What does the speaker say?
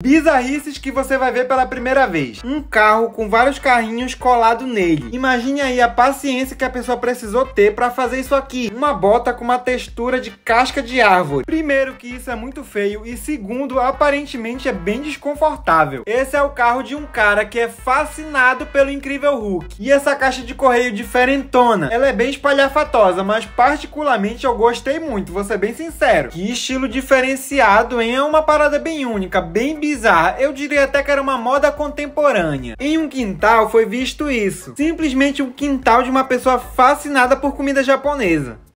Bizarrices que você vai ver pela primeira vez. Um carro com vários carrinhos colado nele. Imagine aí a paciência que a pessoa precisou ter para fazer isso aqui. Uma bota com uma textura de casca de árvore. Primeiro que isso é muito feio e segundo, aparentemente é bem desconfortável. Esse é o carro de um cara que é fascinado pelo incrível Hulk. E essa caixa de correio diferentona. Ela é bem espalhafatosa, mas particularmente eu gostei muito, vou ser bem sincero. Que estilo diferenciado, hein? É uma parada bem única, bem bizarra bizarra, eu diria até que era uma moda contemporânea. Em um quintal foi visto isso, simplesmente um quintal de uma pessoa fascinada por comida japonesa.